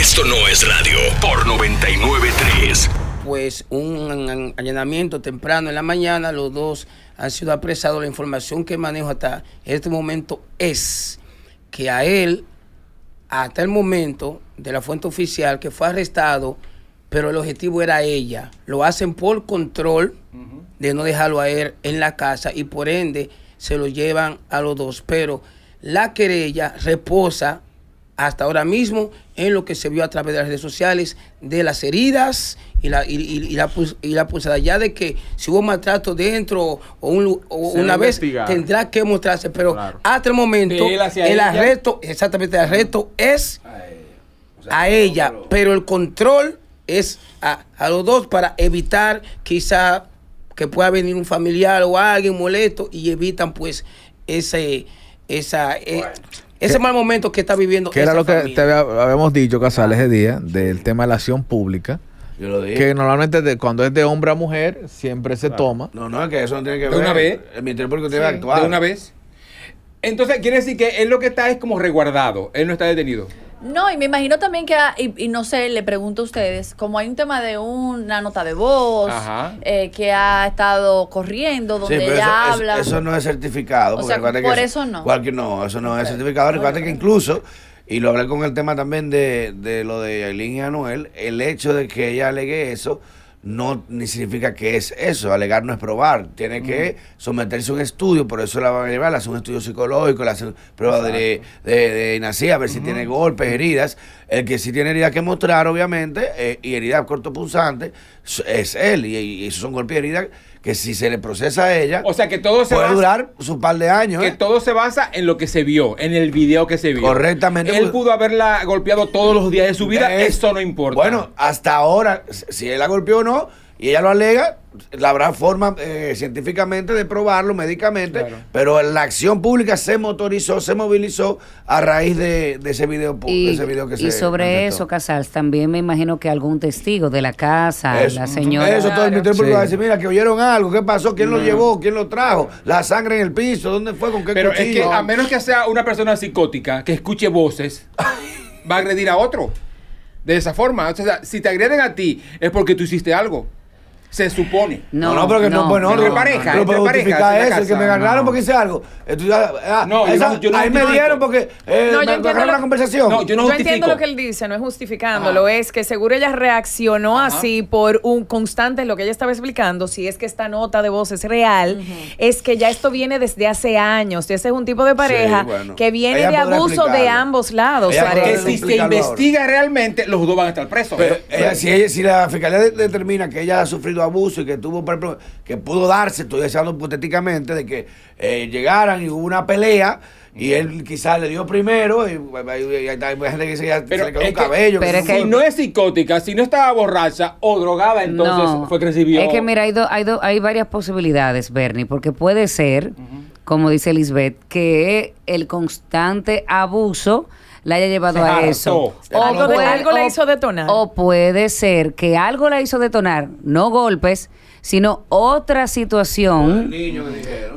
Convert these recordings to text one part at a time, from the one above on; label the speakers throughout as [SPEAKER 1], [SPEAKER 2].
[SPEAKER 1] Esto no es radio por 993.
[SPEAKER 2] Pues un allanamiento temprano en la mañana, los dos han sido apresados. La información que manejo hasta este momento es que a él, hasta el momento de la fuente oficial, que fue arrestado, pero el objetivo era ella. Lo hacen por control de no dejarlo a él en la casa y por ende se lo llevan a los dos. Pero la querella reposa hasta ahora mismo en lo que se vio a través de las redes sociales, de las heridas y la, y, pulsada. Ya de que si hubo maltrato dentro o, una vez, tendrá que mostrarse. Pero hasta el momento, el arresto, exactamente, el arresto es a ella, pero... el control es a, los dos para evitar quizá que pueda venir un familiar o alguien molesto y evitan pues ese esa... Eh, ese mal momento que está viviendo. Que era lo que
[SPEAKER 3] te habíamos dicho, Casal, ese día, del tema de la acción pública. Yo lo dije. Que normalmente de, cuando es de hombre a mujer, siempre se toma.
[SPEAKER 4] No, no, es que eso no tiene que ver. De una vez. El Ministerio Público tiene actuar. De una vez. Entonces, quiere decir que él lo que está es como resguardado. Él no está detenido.
[SPEAKER 5] No, y me imagino también que, ah, y, y, no sé, le pregunto a ustedes, como hay un tema de una nota de voz eh, que ha estado corriendo, donde ella habla. Eso,
[SPEAKER 6] no es certificado. O por eso, no. no, eso no es certificado. Recuerda que incluso, y lo hablé con el tema también de, de lo de Aileen y Anuel, el hecho de que ella alegue eso no ni significa que es eso, alegar no es probar, tiene que someterse a un estudio, por eso la van a llevar, le un estudio psicológico, le prueba pruebas de, de, a ver si tiene golpes, heridas, el que sí tiene heridas que mostrar, obviamente, eh, y heridas cortopunzantes, es él, y, y,
[SPEAKER 4] esos son golpes y heridas que si se le procesa a ella, o sea que todo se puede durar su par de años. Que ¿eh? todo se basa en lo que se vio, en el video que se vio. Correctamente. Él pues. pudo haberla golpeado
[SPEAKER 6] todos los días de su vida, eso no importa. Bueno, hasta ahora, si él la golpeó o no, y ella lo alega, habrá forma eh, científicamente de probarlo médicamente, pero la acción pública se motorizó, se movilizó a raíz de, ese, video, y, ese video que y sobre eso,
[SPEAKER 7] Casals, también me imagino que algún testigo de la casa, la señora. Eso todo el Ministerio Público va a
[SPEAKER 6] decir, mira, que oyeron algo, ¿qué pasó? ¿Quién lo mm. llevó? ¿Quién lo trajo? La sangre en el piso, ¿dónde fue? ¿Con qué Pero es que a
[SPEAKER 4] menos que sea una persona psicótica que escuche voces, va a agredir a otro. De esa forma. O sea, si te agreden a ti es porque tú hiciste algo. Se supone.
[SPEAKER 6] No, no, pero que no, no bueno, pues, pareja, pero entre pareja, eso, casa, que me ganaron porque hice algo. Ah, ah, no, esa, yo, no ahí me dieron porque eh, no, me la conversación. No, yo no yo entiendo lo que
[SPEAKER 8] él dice, no es justificándolo, es que seguro ella reaccionó así por un constante, lo que ella estaba explicando, si es que esta nota de voz es real, es que ya esto viene desde hace años. Ese es un tipo de pareja que viene de abuso de ambos lados. que si se investiga
[SPEAKER 4] realmente, los dos van a estar presos. Eh,
[SPEAKER 6] si, la fiscalía determina que ella ha sufrido abuso y que tuvo, que pudo darse, estoy deseando hipotéticamente, de que eh, llegaran y hubo una pelea y él quizás le dio primero y, gente que se, le quedó el cabello.
[SPEAKER 7] si no
[SPEAKER 4] es psicótica, si no estaba borracha o drogada, entonces fue que Es que mira,
[SPEAKER 7] hay, hay, hay varias posibilidades, Bernie, porque puede ser, como dice Lisbeth, que el constante abuso la haya llevado a eso. O algo, puede, la hizo detonar. O puede ser que algo la hizo detonar, no golpes, sino otra situación.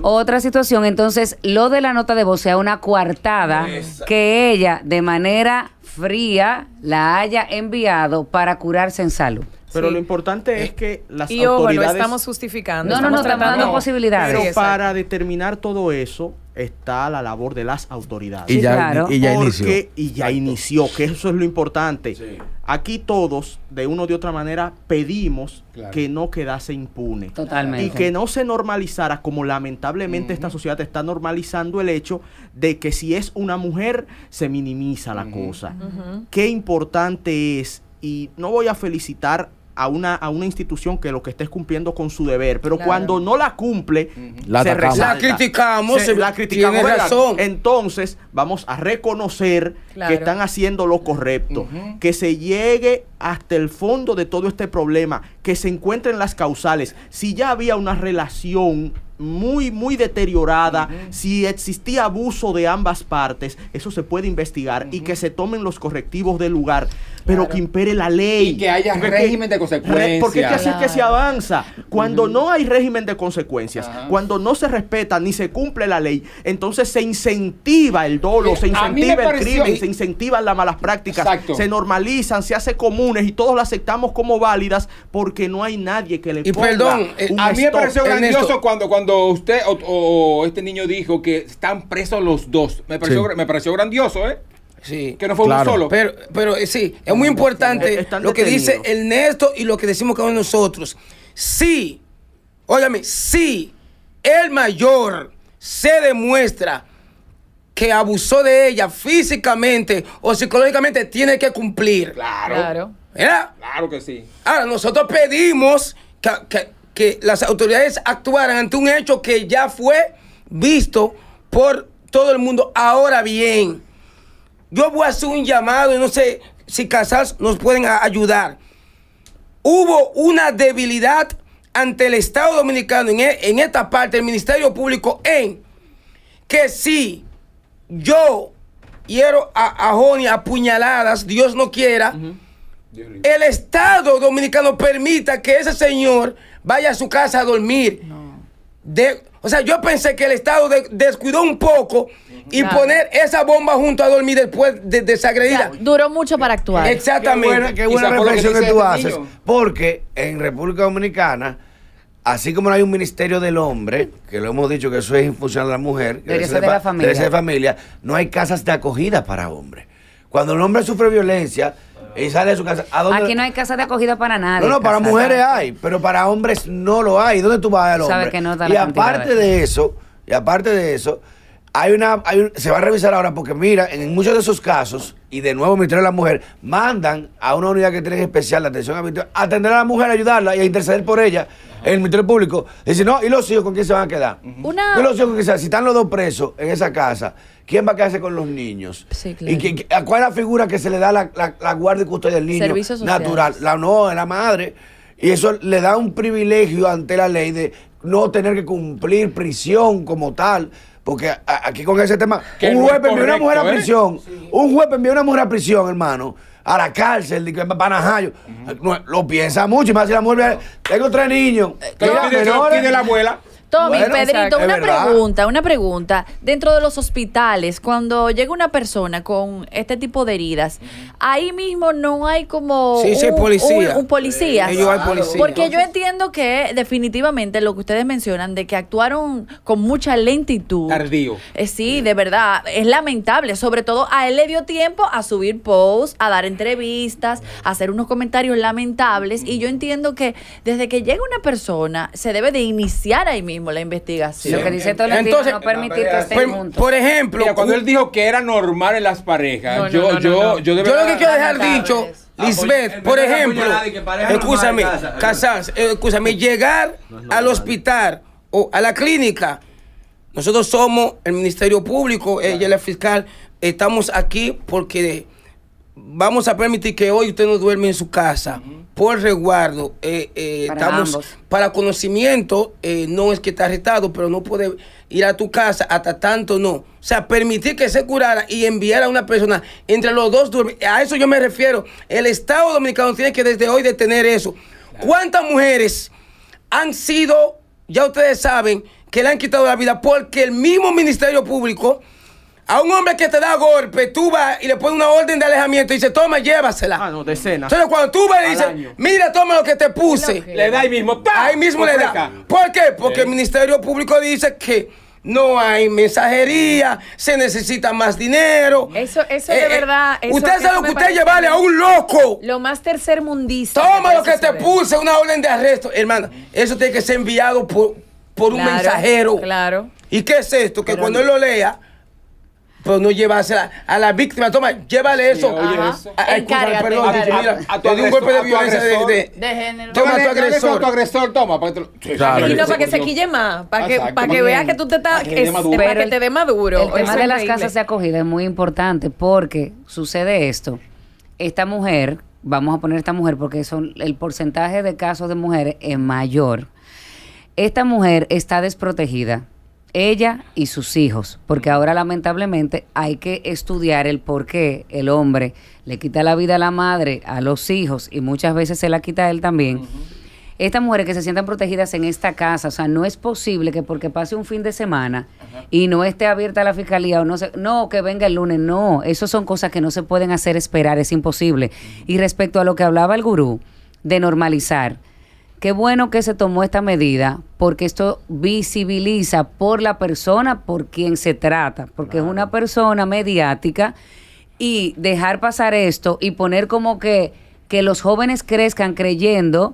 [SPEAKER 7] otra situación. Entonces, lo de la nota de voz sea una coartada que ella, de manera fría, la haya enviado para curarse en salud. Pero lo
[SPEAKER 1] importante es que las autoridades... Y lo estamos justificando.
[SPEAKER 7] No, estamos no, no, estamos dando posibilidades. Pero
[SPEAKER 1] para determinar todo eso, está la labor de las autoridades. y ya, inició. y ya inició, que eso es lo importante. Aquí todos, de una o de otra manera, pedimos que no quedase impune. Totalmente. Y que no se normalizara, como lamentablemente esta sociedad está normalizando el hecho de que si es una mujer, se minimiza la cosa. Qué importante es, y no voy a felicitar a una, a una institución que lo que esté cumpliendo con su deber, pero cuando no la cumple, la, la, criticamos, la criticamos, razón. Entonces, vamos a reconocer que están haciendo lo correcto, que se llegue hasta el fondo de todo este problema, que se encuentren las causales. Si ya había una relación muy, muy deteriorada, si existía abuso de ambas partes, eso se puede investigar y que se tomen los correctivos del lugar, pero que impere la ley. Y que haya régimen de consecuencias. Porque es que así es que se avanza. Cuando no hay régimen de consecuencias, cuando no se respeta ni se cumple la ley, entonces se incentiva el dolo, se incentiva el crimen, se incentivan las malas prácticas, se normalizan, se hace comunes y todos las aceptamos como válidas porque no hay nadie que le eh, a mí me grandioso
[SPEAKER 4] cuando cuando usted o, este niño dijo que están presos los dos, me pareció, grandioso, ¿eh? Sí, que no fue uno solo. Pero, pero eh, sí, es muy importante lo que dice
[SPEAKER 2] Ernesto y lo que decimos cada uno nosotros. Sí, óyame, sí, el mayor se demuestra que abusó de ella físicamente o psicológicamente, tiene que cumplir. Claro.
[SPEAKER 4] Claro, claro que sí.
[SPEAKER 2] Ahora, nosotros pedimos que que las autoridades actuaran ante un hecho que ya fue visto por todo el mundo. Ahora bien, yo voy a hacer un llamado y no sé si Casas nos pueden ayudar. Hubo una debilidad ante el Estado Dominicano en, e-, esta parte, del Ministerio Público, en que si yo quiero a, a Joni apuñaladas, Dios no quiera, el Estado Dominicano permita que ese señor vaya a su casa a dormir. De, o sea, yo pensé que el Estado de, descuidó un poco y poner esa bomba junto a dormir después de desagredir
[SPEAKER 5] duró mucho para actuar.
[SPEAKER 6] Exactamente. Qué buena, que, tú este haces. Porque en República Dominicana, así como no hay un ministerio del hombre, que lo hemos dicho que eso es función de la mujer, de, familia. no hay casas de acogida para hombres. Cuando el hombre sufre violencia y sale de su casa. Aquí
[SPEAKER 7] no hay casa de acogida para nadie. No, no, para mujeres hay,
[SPEAKER 6] pero para hombres no lo hay. ¿Dónde tú vas a ver y aparte de eso, y aparte de eso, hay una, hay se va a revisar ahora porque mira, en muchos de esos casos, y de nuevo el Ministerio de la Mujer, mandan a una unidad que tiene especial de atención a atender a la mujer, ayudarla y a interceder por ella en el Ministerio Público. Dice, no, ¿y los hijos con quién se van a quedar?
[SPEAKER 5] Una... ¿Y los hijos con
[SPEAKER 6] quién Si están los dos presos en esa casa, ¿quién va a quedarse con los niños?
[SPEAKER 5] Sí,
[SPEAKER 7] claro. ¿Y
[SPEAKER 6] a cuál es la figura que se le da la, guardia y custodia del niño? Servicios Natural, la no, la madre. Y eso le da un privilegio ante la ley de no tener que cumplir prisión como tal. Porque aquí con ese tema, un juez envió una mujer a ¿eh? prisión, un juez envió una mujer a prisión, hermano, a la cárcel, Panajayo. lo piensa mucho, y más la mujer, tengo tres niños,
[SPEAKER 5] que la
[SPEAKER 2] abuela.
[SPEAKER 6] Tommy, Pedrito, una pregunta,
[SPEAKER 5] una pregunta. Dentro de los hospitales, cuando llega una persona con este tipo de heridas, ahí mismo no hay como un, policía. Porque yo entiendo que definitivamente lo que ustedes mencionan de que actuaron con mucha lentitud. Tardío. Eh, sí, de verdad, es lamentable. Sobre todo a él le dio tiempo a subir posts, a dar entrevistas, a hacer unos comentarios lamentables. Y yo entiendo que desde que llega una persona, se debe de iniciar ahí mismo la investigación. Entonces,
[SPEAKER 4] por, ejemplo, cuando él dijo que era normal en las parejas, yo, lo que quiero dejar dicho, ah, pues, Lisbeth, por ejemplo, escúchame, Casas, eh, escúchame, llegar
[SPEAKER 2] al hospital o a la clínica. Nosotros somos el Ministerio Público, ella es la fiscal, estamos aquí porque vamos a permitir que hoy usted no duerme en su casa por resguardo. Eh, eh, para estamos para conocimiento, eh, no es que está arrestado, pero no puede ir a tu casa hasta tanto, no. O sea, permitir que se curara y enviara a una persona entre los dos A eso yo me refiero. El Estado Dominicano tiene que desde hoy detener eso. ¿Cuántas mujeres han sido, ya ustedes saben, que le han quitado la vida porque el mismo Ministerio Público a un hombre que te da golpe, tú vas y le pones una orden de alejamiento y dice, toma, llévasela.
[SPEAKER 1] Ah, no, cena. Entonces,
[SPEAKER 2] cuando tú vas y dices, mira, toma lo que te puse. Le da ahí mismo.
[SPEAKER 1] Ahí mismo le da.
[SPEAKER 2] ¿Por qué? Porque el Ministerio Público dice que no hay mensajería, se necesita más dinero.
[SPEAKER 8] Eso, eso de eh, eh, verdad. usted sabe lo que usted llevarle a un
[SPEAKER 2] loco. Lo más tercermundista. Toma lo que te puse, una orden de arresto. Hermana, eso tiene que ser enviado por, por un mensajero. Claro. ¿Y qué es esto? Que cuando él lo lea, pero pues no llevarse a, la víctima. Toma, llévale eso. oye, A, a, a, tu agresor, un golpe de violencia de,
[SPEAKER 8] de, género. Toma tu agresor. tu
[SPEAKER 4] agresor, toma. Para que te
[SPEAKER 7] Y no, para que se quille más, para que, que veas que tú te estás, para que te dé maduro. El tema de las casas de acogida es muy importante porque sucede esto. Esta mujer, vamos a poner esta mujer porque son, el porcentaje de casos de mujeres es mayor. Esta mujer está desprotegida ella y sus hijos, porque ahora lamentablemente hay que estudiar el por qué el hombre le quita la vida a la madre, a los hijos y muchas veces se la quita a él también. Estas mujeres que se sientan protegidas en esta casa, o sea, no es posible que porque pase un fin de semana y no esté abierta la fiscalía o no se, no que venga el lunes, no, eso son cosas que no se pueden hacer esperar, es imposible. Y respecto a lo que hablaba el gurú de normalizar, Qué bueno que se tomó esta medida, porque esto visibiliza por la persona por quien se trata, porque es una persona mediática y dejar pasar esto y poner como que, que los jóvenes crezcan creyendo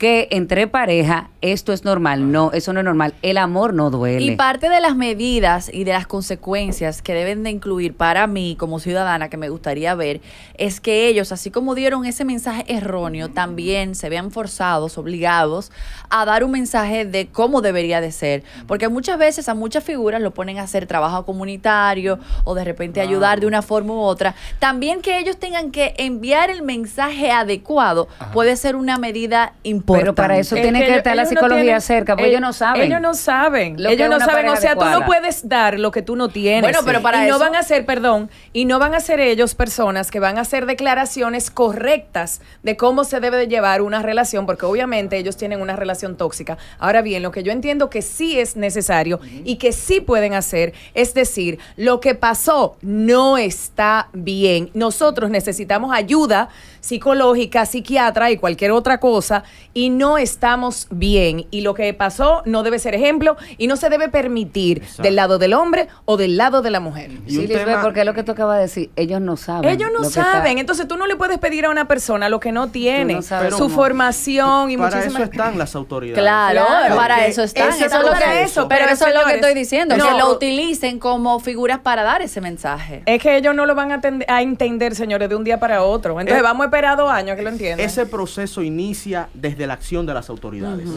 [SPEAKER 7] que entre pareja esto es normal. No, eso no es normal. El amor no duele. Y parte de las medidas y de las consecuencias
[SPEAKER 5] que deben de incluir para mí como ciudadana que me gustaría ver es que ellos, así como dieron ese mensaje erróneo, también se vean forzados, obligados a dar un mensaje de cómo debería de ser. Porque muchas veces a muchas figuras lo ponen a hacer trabajo comunitario o de repente ayudar de una forma u otra. También que ellos tengan que enviar el mensaje adecuado puede ser una medida importante pero para eso tiene que, estar la psicología cerca, porque eh, ellos no saben. Ellos
[SPEAKER 8] no saben. Ellos no saben. O sea, tú no
[SPEAKER 5] puedes dar lo que tú no tienes.
[SPEAKER 8] Bueno, pero para y no van a ser, perdón, y no van a ser ellos personas que van a hacer declaraciones correctas de cómo se debe de llevar una relación, porque obviamente ellos tienen una relación tóxica. Ahora bien, lo que yo entiendo que sí es necesario y que sí pueden hacer es decir, lo que pasó no está bien. Nosotros necesitamos ayuda psicológica, psiquiatra y cualquier otra cosa y no estamos bien. Y lo que pasó no debe ser ejemplo y no se debe permitir del
[SPEAKER 7] lado del hombre o del lado de la mujer. sí, porque es lo que tú decir, ellos no saben. Ellos no saben,
[SPEAKER 8] entonces tú no le puedes pedir a una persona lo que no tiene, su formación y y Para eso
[SPEAKER 1] están las autoridades.
[SPEAKER 8] Claro, para eso están. Eso, es lo que, pero, eso es lo que estoy diciendo, no, que lo
[SPEAKER 5] utilicen como figuras
[SPEAKER 8] para dar ese
[SPEAKER 5] mensaje.
[SPEAKER 8] Es que ellos no lo van a, entender, señores, de un día para otro. Entonces eh, vamos
[SPEAKER 1] a esperar dos años que lo entiendan. Ese proceso inicia desde de la acción de las autoridades.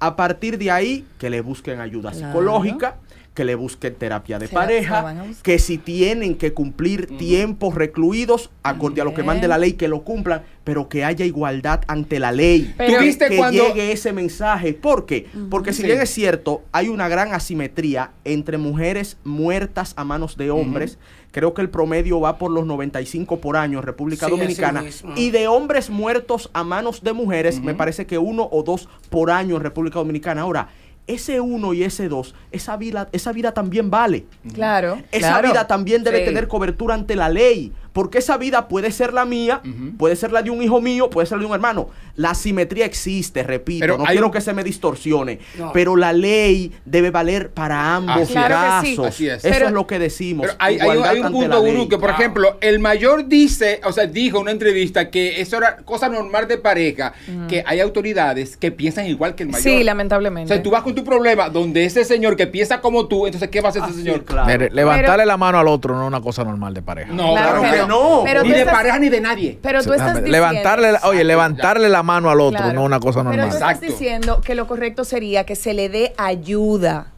[SPEAKER 1] A partir de ahí, que le busquen ayuda psicológica, que le busquen terapia de pareja, que si tienen que cumplir tiempos recluidos, acorde a lo que mande la ley, que lo cumplan, pero que haya igualdad ante la ley. que llegue ese mensaje. ¿Por qué? Porque si bien es cierto, hay una gran asimetría entre mujeres muertas a manos de hombres. Creo que el promedio va por los 95 por año en República Dominicana. Y de hombres muertos a manos de mujeres, me parece que uno o dos por año en República Dominicana. Ahora, ese uno y ese dos, esa vida, esa vida también vale.
[SPEAKER 8] Claro. Esa vida
[SPEAKER 1] también debe tener cobertura ante la ley. Porque esa vida puede ser la mía, puede ser la de un hijo mío, puede ser la de un hermano. La simetría existe, repito, no quiero que se me distorsione, pero la ley debe valer para ah, ambos casos. Eso es lo que decimos. hay, un punto, Guru, que por
[SPEAKER 4] ejemplo, el mayor dice, o sea, dijo en una entrevista que eso era cosa normal de pareja, mm. que hay autoridades que piensan igual que el mayor. Sí, lamentablemente. O sea, tú vas con tu problema donde ese señor que piensa como tú, entonces, ¿qué va a hacer ese señor? levantarle
[SPEAKER 3] la mano al otro no es una cosa normal de pareja. No, claro, que
[SPEAKER 8] no. ni de pareja ni de nadie. Pero tú estás Levantarle, oye,
[SPEAKER 3] levantarle la mano al otro, no una cosa normal. estás
[SPEAKER 8] diciendo que lo correcto sería que se le dé ayuda.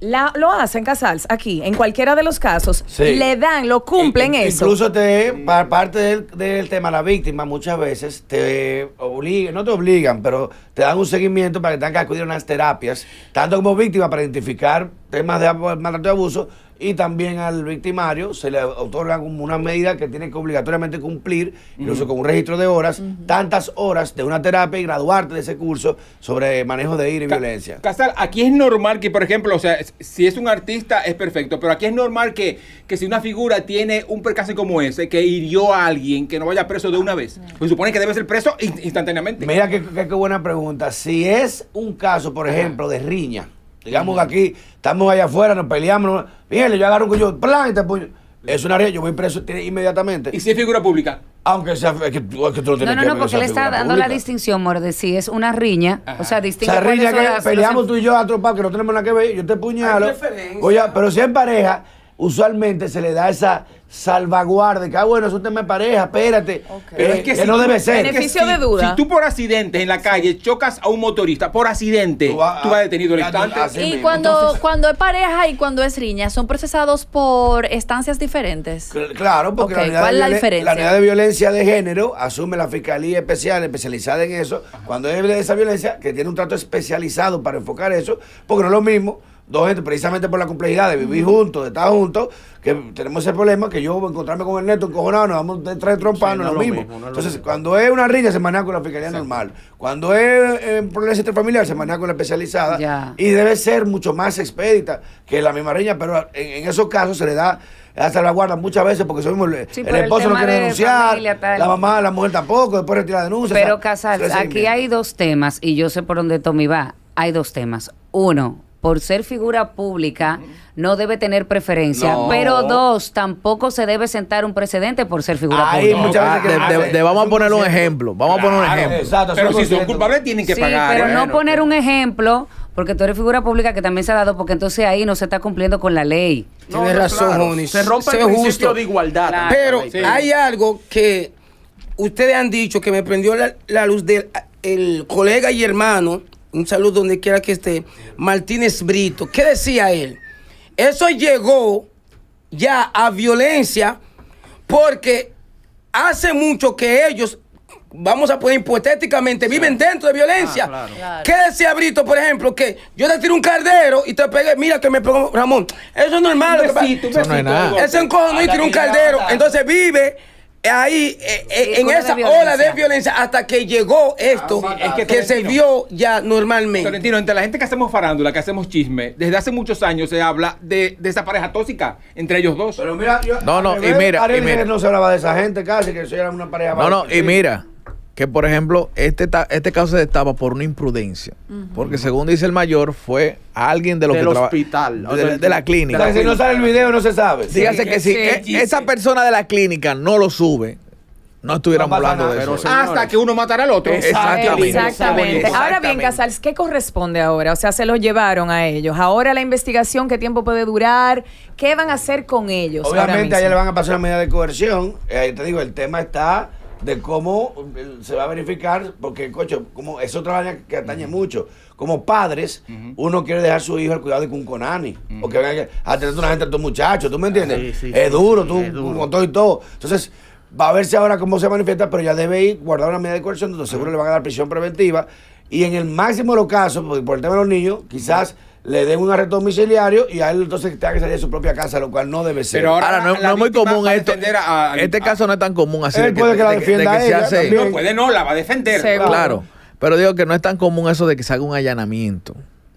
[SPEAKER 8] La, lo hacen Casals aquí, en cualquiera de los casos, le dan, lo cumplen eso. Incluso
[SPEAKER 6] te, para parte del, tema la víctima, muchas veces te obligan, no te obligan, pero te dan un seguimiento para que tengan que acudir a unas terapias, tanto como víctima para identificar temas de maltrato y abuso, y también al victimario se le otorga una medida que tiene que obligatoriamente cumplir, incluso con un registro de horas, tantas horas de una terapia y graduarte de ese curso sobre manejo de ira y
[SPEAKER 4] violencia. Casal, aquí es normal que, por ejemplo, o sea, si es un artista es perfecto, pero aquí es normal que, que si una figura tiene un percance como ese, que hirió a alguien, que no vaya preso de una vez, pues supone que debe ser preso instantáneamente. Mira qué buena pregunta. Si
[SPEAKER 6] es un caso, por ejemplo, de riña, Digamos aquí estamos allá afuera, nos peleamos. mire, yo agarro un cuello, plan, y te puño. Es una riña, yo voy preso este- inmediatamente. ¿Y si es figura pública? Aunque sea. que, no, no, no, porque le está dando la
[SPEAKER 7] distinción, Morde, si es una riña. O sea, distinta. O riña que peleamos
[SPEAKER 6] tú y yo atropado, que no tenemos nada que ver, yo te puñalo. Oye, pero si es pareja usualmente se le da esa salvaguarda, que ah, bueno, eso tema me pareja, espérate. Eh, Pero es que,
[SPEAKER 4] no debe ser. Beneficio de duda. Si, tú por accidente en la calle chocas a un motorista, por accidente, tú, vas detenido el instante.
[SPEAKER 6] Y cuando,
[SPEAKER 5] cuando es pareja y cuando es riña, ¿son procesados por estancias diferentes?
[SPEAKER 6] Claro, porque la, la unidad de violencia de género asume la Fiscalía Especial, especializada en eso, cuando es de esa violencia, que tiene un trato especializado para enfocar eso, porque no es lo mismo dos gente, precisamente por la complejidad de vivir juntos, de estar juntos, que tenemos ese problema que yo voy a encontrarme con el neto encojonado, nos vamos a traer trompando no, es lo mismo. Entonces, cuando es una riña, se maneja con la fiscalía normal. Cuando es eh, un problema se maneja con la especializada. Y debe ser mucho más expedita que la misma riña, pero en, esos casos se le da hasta la guarda muchas veces porque somos el, esposo no quiere denunciar, la mamá, la mujer tampoco, después retira denuncia. Pero casal, aquí hay
[SPEAKER 7] dos temas y yo sé por dónde Tommy va. Hay dos temas. Uno, por ser figura pública, no debe tener preferencia. Pero dos, tampoco se debe sentar un precedente por ser figura pública. Ah, vamos a
[SPEAKER 3] poner un ejemplo. Vamos a poner un ejemplo. Exacto, pero si son culpables tienen que pagar. Pero no
[SPEAKER 7] poner un ejemplo porque tú eres figura pública que también se ha dado, porque entonces ahí no se está cumpliendo con la ley. Tienes razón, Se rompe el justo. de igualdad. pero hay algo que ustedes
[SPEAKER 2] han dicho que me prendió la, luz del el colega y hermano un saludo donde quiera que esté, Martínez Brito. ¿Qué decía él? Eso llegó ya a violencia porque hace mucho que ellos, vamos a poner hipotéticamente, viven dentro de violencia. Ah, ¿Qué decía Brito, por ejemplo? Que yo te tiro un caldero y te pegué, mira que me pegó Ramón. Eso es normal. eso no es nada. Ese No y tiro un caldero. Entonces vive ahí eh, eh, en esa ola de
[SPEAKER 4] violencia hasta que llegó esto ah, que, se vio ya normalmente. entre la gente que hacemos farándula, que hacemos chisme, desde hace muchos años se habla de, esa pareja tóxica entre ellos dos. Pero mira, yo, no, no, mira, no se hablaba de esa
[SPEAKER 6] gente casi que eso era una pareja. No, no,
[SPEAKER 4] y
[SPEAKER 3] mira que por ejemplo este, este caso se destapa por una imprudencia. Porque según dice el mayor, fue alguien de los del hospital. De, la clínica. si no sale el video no se sabe. Dígase que si e, esa persona de la clínica no lo sube, no estuviéramos hablando de eso. Hasta
[SPEAKER 8] que uno matara al otro. Exactamente. Ahora bien, Casals, ¿qué corresponde ahora? O sea, se los llevaron a ellos. Ahora la investigación, ¿qué tiempo puede durar? ¿Qué van a hacer con ellos? Obviamente, ahora a le van a pasar una
[SPEAKER 6] medida de coerción. ahí eh, te digo, el tema está de cómo eh, se va a verificar, porque, cocho, como es otra que atañe mucho. Como padres, uno quiere dejar a su hijo al cuidado de un conani, o venga a tener una gente a tus muchachos, ¿tú me entiendes?
[SPEAKER 1] es, duro, tú, con
[SPEAKER 6] todo y todo. Entonces, va a verse ahora cómo se manifiesta, pero ya debe ir, guardar una medida de coerción, donde seguro le van a dar prisión preventiva, y en el máximo de los casos, por el tema de los niños, quizás le den un arresto domiciliario y a él entonces tenga que salir de su propia casa, lo cual no debe ser. Pero ahora,
[SPEAKER 3] no, es muy común esto. este caso no es tan común así. Él puede que, la defienda ella, No puede, no, la va a defender. Claro. Pero digo que no es tan común eso de que se haga un allanamiento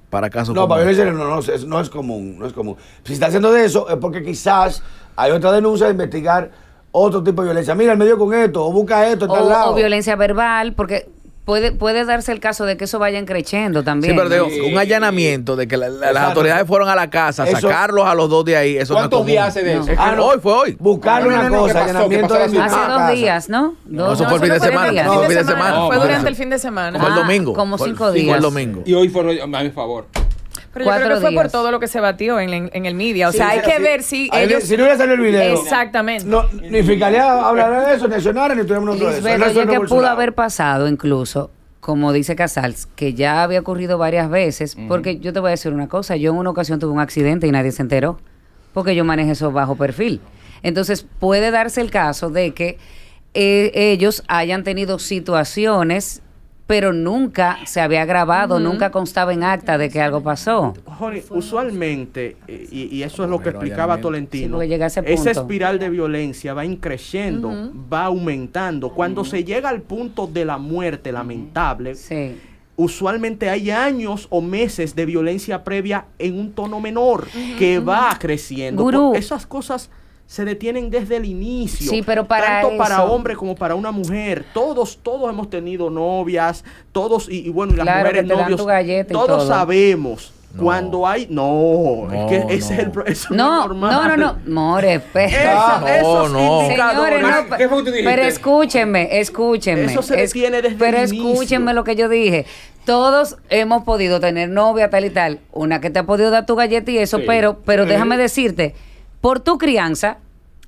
[SPEAKER 3] para casos No, para violencia este.
[SPEAKER 6] no, no, es, no es común, no es común. Si está haciendo de eso es porque quizás hay otra denuncia de investigar otro tipo de violencia. Mira, el medio con esto, o busca esto, está al lado. O violencia
[SPEAKER 7] verbal, porque Puede, puede darse el caso de que eso vaya creciendo también. Sí, pero un
[SPEAKER 3] allanamiento de que las autoridades fueron a la casa, a sacarlos a los dos de ahí. ¿Cuántos días hace de eso? Ah, hoy
[SPEAKER 4] fue hoy. Buscar
[SPEAKER 3] una no, cosa, allanamiento de Hace dos
[SPEAKER 7] días, ¿no? eso fue el fin de semana.
[SPEAKER 4] fue el fin de semana. Fue durante el fin de semana. Fue el domingo. Como cinco días. el domingo. Y hoy fue a mi
[SPEAKER 8] favor.
[SPEAKER 6] Pero yo creo que fue por
[SPEAKER 8] todo lo que se batió en, el media. O sea, hay que ver si ellos... Si no hubiera salido el video. Exactamente. ni fiscalía hablará de eso, ni ni tuvimos de eso. No que pudo haber
[SPEAKER 7] pasado incluso, como dice Casals, que ya había ocurrido varias veces, porque yo te voy a decir una cosa, yo en una ocasión tuve un accidente y nadie se enteró, porque yo manejo eso bajo perfil. Entonces puede darse el caso de que eh, ellos hayan tenido situaciones pero nunca se había grabado, nunca constaba en acta de que algo pasó.
[SPEAKER 1] Jorge, usualmente, y, eso es lo que explicaba Tolentino,
[SPEAKER 7] esa espiral
[SPEAKER 1] de violencia va increciendo, va aumentando. Cuando se llega al punto de la muerte lamentable, usualmente hay años o meses de violencia previa en un tono menor que va creciendo. esas cosas se detienen desde el inicio. Sí, pero para tanto para hombre como para una mujer. Todos, todos hemos tenido novias, todos y, y bueno, y las claro, mujeres novios. todos sabemos. Cuando hay. No, es que ese es el no, No, no, no.
[SPEAKER 7] More, pero. Pues. Ah,
[SPEAKER 3] no, no. no. pero
[SPEAKER 7] escúchenme, escúchenme. Eso se detiene desde Pero escúchenme lo que yo dije. Todos hemos podido tener novia, tal y tal. Una que te ha podido dar tu galleta y eso, pero, pero déjame decirte por tu crianza,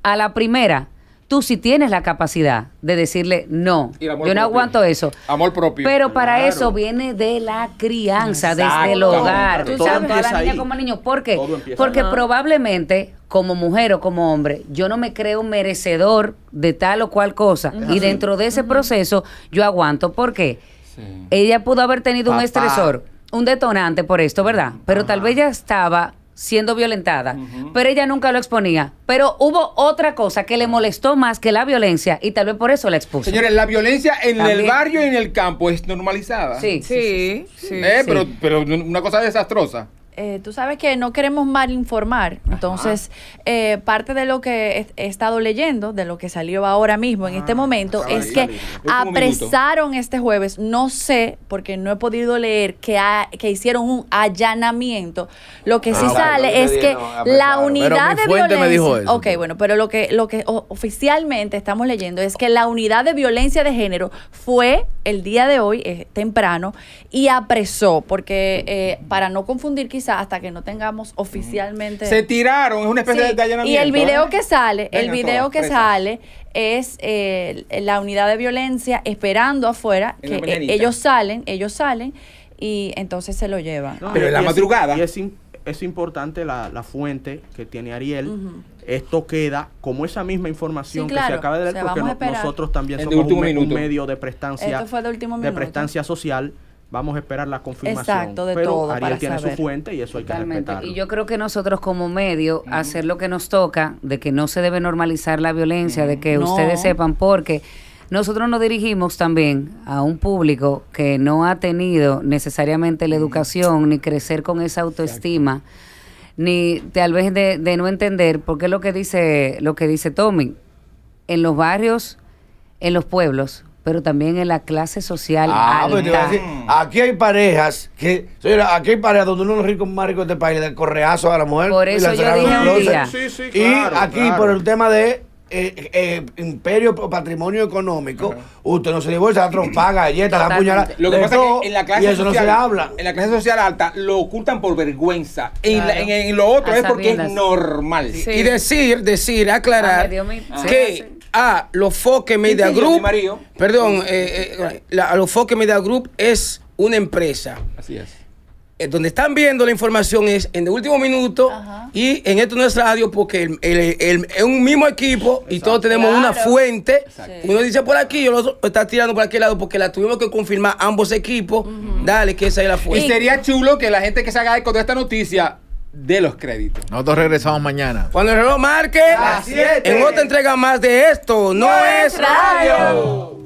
[SPEAKER 7] a la primera, tú sí tienes la capacidad de decirle no. Yo no aguanto eso. Amor propio. Pero para eso viene de la crianza, desde el hogar. Tú sabes, a la niña como niño. ¿Por qué? Porque probablemente, como mujer o como hombre, yo no me creo merecedor de tal o cual cosa. y dentro de ese proceso, yo aguanto. ¿Por qué? Ella pudo haber tenido un estresor un detonante por esto, ¿verdad? Pero tal vez ya estaba siendo violentada, pero ella nunca lo exponía. Pero hubo otra cosa que le ah. molestó más que la violencia y tal vez por eso la expuso. Señores, la violencia en el
[SPEAKER 4] barrio y en el campo es normalizada. Sí,
[SPEAKER 7] sí,
[SPEAKER 4] sí. Eh, pero una cosa desastrosa.
[SPEAKER 5] Eh, tú sabes que no queremos mal informar. Entonces, eh, parte de lo que he, estado leyendo, de lo que salió ahora mismo en este ah, momento, es que apresaron este jueves, no sé, porque no he podido leer que, hicieron un allanamiento. Lo que sí ah, sale es que la unidad de violencia. Pues. ok, bueno, pero lo que, lo que oficialmente estamos leyendo es que la unidad de violencia de género fue el día de hoy, eh, temprano, y apresó, porque para no confundir quizás hasta que no tengamos oficialmente. Se tiraron,
[SPEAKER 4] es una especie de allanamiento. Y el video ¿eh? que sale, el video que sale
[SPEAKER 5] es eh, la unidad de violencia esperando afuera, que ellos salen, ellos salen y entonces se lo llevan. Pero
[SPEAKER 1] en la madrugada. Y es, importante la, la, fuente que tiene Ariel. Esto queda como esa misma información que se acaba de leer, porque nosotros también somos un, medio de prestancia,
[SPEAKER 7] de prestancia
[SPEAKER 1] social vamos a esperar la confirmación. Exacto, de todo. su fuente y eso hay que Y
[SPEAKER 7] yo creo que nosotros como medio, hacer lo que nos toca, de que no se debe normalizar la violencia, de que ustedes sepan, porque nosotros nos dirigimos también a un público que no ha tenido necesariamente la educación ni crecer con esa autoestima. ni tal vez de, no entender porque es lo que dice lo que dice Tommy en los barrios en los pueblos pero también en la clase social ah, alta.
[SPEAKER 6] aquí hay parejas que, señora, aquí hay parejas donde uno de los ricos más ricos de este país le da correazo a la mujer. Por eso y yo dije un y aquí por el tema de eh, eh, imperio o patrimonio económico, usted no se divorcia, la paga galletas, la puñalada. Lo que pasa es que en la clase social, no se habla.
[SPEAKER 4] En la clase social alta lo ocultan por vergüenza. y En, lo otro es porque es normal. Y decir, decir, aclarar ah, que a los Foque Media Group. Perdón, eh, eh,
[SPEAKER 2] eh, a los Foque Media Group es una empresa. Así es. donde están viendo la información es en el último minuto y en esto no es radio porque es un mismo equipo y todos tenemos una fuente. Uno dice por aquí y el otro está tirando por aquel lado porque la tuvimos que confirmar ambos equipos. Dale, que esa es la fuente. Y sería chulo que la
[SPEAKER 4] gente que se haga eco de esta noticia
[SPEAKER 2] de los créditos.
[SPEAKER 3] Nosotros regresamos mañana.
[SPEAKER 2] Cuando el reloj marque, en otra entrega más de esto, no, es radio.